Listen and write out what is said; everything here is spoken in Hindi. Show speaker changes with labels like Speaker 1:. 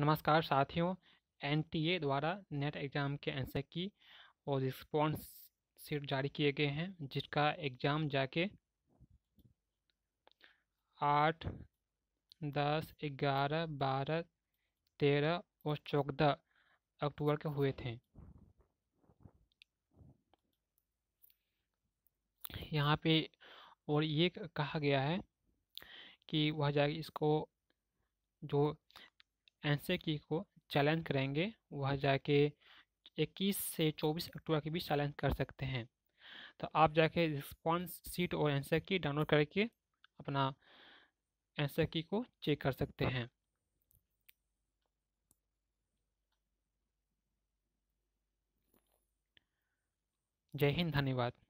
Speaker 1: नमस्कार साथियों एनटीए द्वारा नेट एग्ज़ाम के आंसर की और रिस्पॉन्स सीट जारी किए गए हैं जिसका एग्ज़ाम जाके आठ दस ग्यारह बारह तेरह और चौदह अक्टूबर के हुए थे यहाँ पे और ये कहा गया है कि वह जाके इसको जो एन की को चैलेंज करेंगे वह जाके 21 से 24 अक्टूबर के बीच चैलेंज कर सकते हैं तो आप जाके रिस्पॉन्स सीट और एन की डाउनलोड करके अपना एन की को चेक कर सकते हैं
Speaker 2: जय हिंद धन्यवाद